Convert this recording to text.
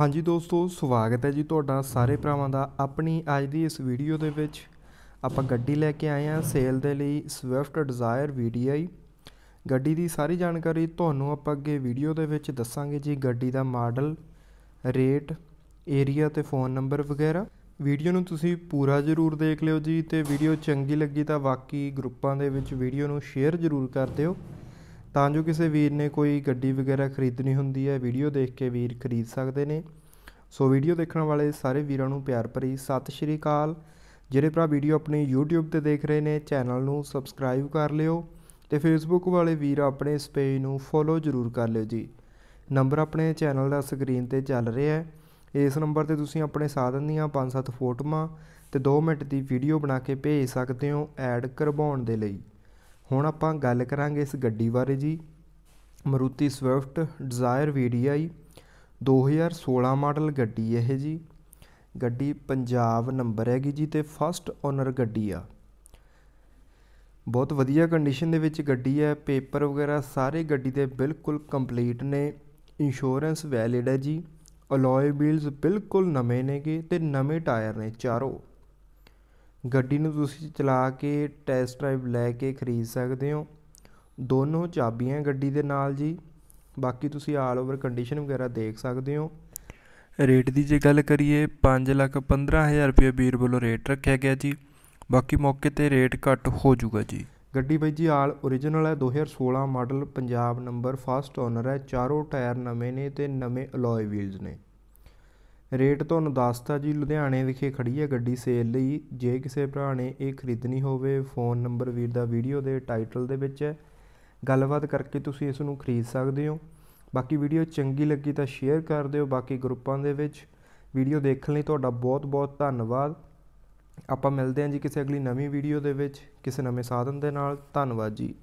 ਹਾਂਜੀ ਦੋਸਤੋ ਸਵਾਗਤ ਹੈ ਜੀ ਤੁਹਾਡਾ ਸਾਰੇ ਭਰਾਵਾਂ ਦਾ ਆਪਣੀ ਅੱਜ ਦੀ ਇਸ ਵੀਡੀਓ ਦੇ ਵਿੱਚ ਆਪਾਂ ਗੱਡੀ ਲੈ ਕੇ ਆਏ ਹਾਂ ਸੇਲ ਦੇ ਲਈ ਸਵਿਫਟ ਡਿਜ਼ਾਇਰ VDI ਗੱਡੀ ਦੀ ਸਾਰੀ ਜਾਣਕਾਰੀ ਤੁਹਾਨੂੰ ਆਪਾਂ ਅੱਗੇ ਵੀਡੀਓ ਦੇ ਵਿੱਚ ਦੱਸਾਂਗੇ ਜੀ ਗੱਡੀ ਦਾ ਮਾਡਲ ਰੇਟ ਏਰੀਆ ਤੇ ਫੋਨ ਨੰਬਰ ਵਗੈਰਾ ਵੀਡੀਓ ਨੂੰ ਤੁਸੀਂ ਪੂਰਾ ਜ਼ਰੂਰ ਦੇਖ ਲਿਓ ਜੀ ਤੇ ਵੀਡੀਓ ਚੰਗੀ ਲੱਗੀ ਤਾਂ ਬਾਕੀ ਗਰੁੱਪਾਂ ਦੇ ਵਿੱਚ ਵੀਡੀਓ ਨੂੰ ਸ਼ੇਅਰ ਜ਼ਰੂਰ ਕਰ ਦਿਓ ਤਾਂ ਜੋ ਕਿਸੇ ਵੀਰ ਨੇ ਕੋਈ ਗੱਡੀ ਵਗੈਰਾ ਖਰੀਦਣੀ ਹੁੰਦੀ ਹੈ ਵੀਡੀਓ ਦੇਖ ਕੇ ਵੀਰ ਖਰੀਦ ਸਕਦੇ ਨੇ ਸੋ ਵੀਡੀਓ ਦੇਖਣ ਵਾਲੇ ਸਾਰੇ ਵੀਰਾਂ ਨੂੰ ਪਿਆਰ ਭਰੀ ਸਤਿ ਸ਼੍ਰੀ ਅਕਾਲ ਜਿਹੜੇ ਭਰਾ ਵੀਡੀਓ ਆਪਣੇ YouTube ਤੇ ਦੇਖ ਰਹੇ ਨੇ ਚੈਨਲ ਨੂੰ ਸਬਸਕ੍ਰਾਈਬ ਕਰ ਲਿਓ ਤੇ Facebook ਵਾਲੇ ਵੀਰ ਆਪਣੇ ਇਸ ਪੇਜ ਨੂੰ ਫੋਲੋ ਜ਼ਰੂਰ ਕਰ ਲਿਓ ਜੀ ਨੰਬਰ ਆਪਣੇ ਚੈਨਲ ਦਾ ਸਕਰੀਨ ਤੇ ਚੱਲ ਰਿਹਾ ਹੈ ਇਸ ਨੰਬਰ ਤੇ ਤੁਸੀਂ ਆਪਣੇ ਸਾਧਨ ਦੀਆਂ 5-7 ਫੋਟੋਆਂ ਤੇ 2 ਮਿੰਟ ਦੀ ਵੀਡੀਓ ਬਣਾ ਕੇ ਭੇਜ ਸਕਦੇ ਹੋ ਐਡ ਕਰਵਾਉਣ ਦੇ ਲਈ ਹੁਣ ਆਪਾਂ ਗੱਲ ਕਰਾਂਗੇ ਇਸ ਗੱਡੀ ਬਾਰੇ ਜੀ Maruti Swift Dzire VDI 2016 model ਗੱਡੀ ਇਹ ਜੀ ਗੱਡੀ ਪੰਜਾਬ ਨੰਬਰ ਹੈਗੀ ਜੀ ਤੇ ਫਸਟ ਓਨਰ ਗੱਡੀ ਆ ਬਹੁਤ ਵਧੀਆ ਕੰਡੀਸ਼ਨ ਦੇ ਵਿੱਚ ਗੱਡੀ ਹੈ ਪੇਪਰ ਵਗੈਰਾ ਸਾਰੇ ਗੱਡੀ ਦੇ ਬਿਲਕੁਲ ਕੰਪਲੀਟ ਨੇ ਇੰਸ਼ੋਰੈਂਸ ਵੈਲਿਡ ਹੈ ਜੀ ਅਲੋਏ ਵੀਲਸ ਬਿਲਕੁਲ ਨਵੇਂ ਨੇਗੇ ਤੇ ਨਵੇਂ ਟਾਇਰ ਨੇ ਚਾਰੋਂ ਗੱਡੀ ਨੂੰ ਤੁਸੀਂ ਚਲਾ ਕੇ ਟੈਸਟ ਡਰਾਈਵ ਲੈ ਕੇ ਖਰੀਦ ਸਕਦੇ ਹੋ ਦੋਨੋਂ ਚਾਬੀਆਂ ਗੱਡੀ ਦੇ ਨਾਲ ਜੀ ਬਾਕੀ ਤੁਸੀਂ ਆਲ ਓਵਰ ਕੰਡੀਸ਼ਨ ਵਗੈਰਾ ਦੇਖ ਸਕਦੇ ਹੋ ਰੇਟ ਦੀ ਜੇ ਗੱਲ ਕਰੀਏ 5 ਲੱਖ 15000 ਰੁਪਏ ਵੀਰ ਵੱਲੋਂ ਰੇਟ ਰੱਖਿਆ ਗਿਆ ਜੀ ਬਾਕੀ ਮੌਕੇ ਤੇ ਰੇਟ ਘੱਟ ਹੋ ਜਾਊਗਾ ਜੀ ਗੱਡੀ ਬਾਈ ਜੀ ਆਲ origignal ਹੈ 2016 model Punjab number first owner ਹੈ ਚਾਰੋਂ ਟਾਇਰ ਨਵੇਂ ਨੇ ਤੇ ਨਵੇਂ ਅਲੋਏ ਵੀਲਸ ਨੇ ਰੇਟ ਤੁਹਾਨੂੰ ਦੱਸਤਾ ਜੀ ਲੁਧਿਆਣੇ ਵਿਖੇ ਖੜੀ ਹੈ ਗੱਡੀ ਸੇਲ ਲਈ ਜੇ ਕਿਸੇ ਭਰਾ ਨੇ ਇਹ ਖਰੀਦਣੀ ਹੋਵੇ ਫੋਨ ਨੰਬਰ ਵੀਰ ਦਾ ਵੀਡੀਓ ਦੇ ਟਾਈਟਲ ਦੇ ਵਿੱਚ ਹੈ ਗੱਲਬਾਤ ਕਰਕੇ ਤੁਸੀਂ ਇਸ ਨੂੰ ਖਰੀਦ ਸਕਦੇ ਹੋ ਬਾਕੀ ਵੀਡੀਓ ਚੰਗੀ ਲੱਗੀ ਤਾਂ ਸ਼ੇਅਰ ਕਰ ਦਿਓ ਬਾਕੀ ਗਰੁੱਪਾਂ ਦੇ ਵਿੱਚ ਵੀਡੀਓ ਦੇਖਣ ਲਈ ਤੁਹਾਡਾ ਬਹੁਤ-ਬਹੁਤ ਧੰਨਵਾਦ ਆਪਾਂ ਮਿਲਦੇ ਹਾਂ ਜੀ ਕਿਸੇ ਅਗਲੀ ਨਵੀਂ ਵੀਡੀਓ ਦੇ ਵਿੱਚ ਕਿਸੇ ਨਵੇਂ ਸਾਧਨ ਦੇ ਨਾਲ ਧੰਨਵਾਦ ਜੀ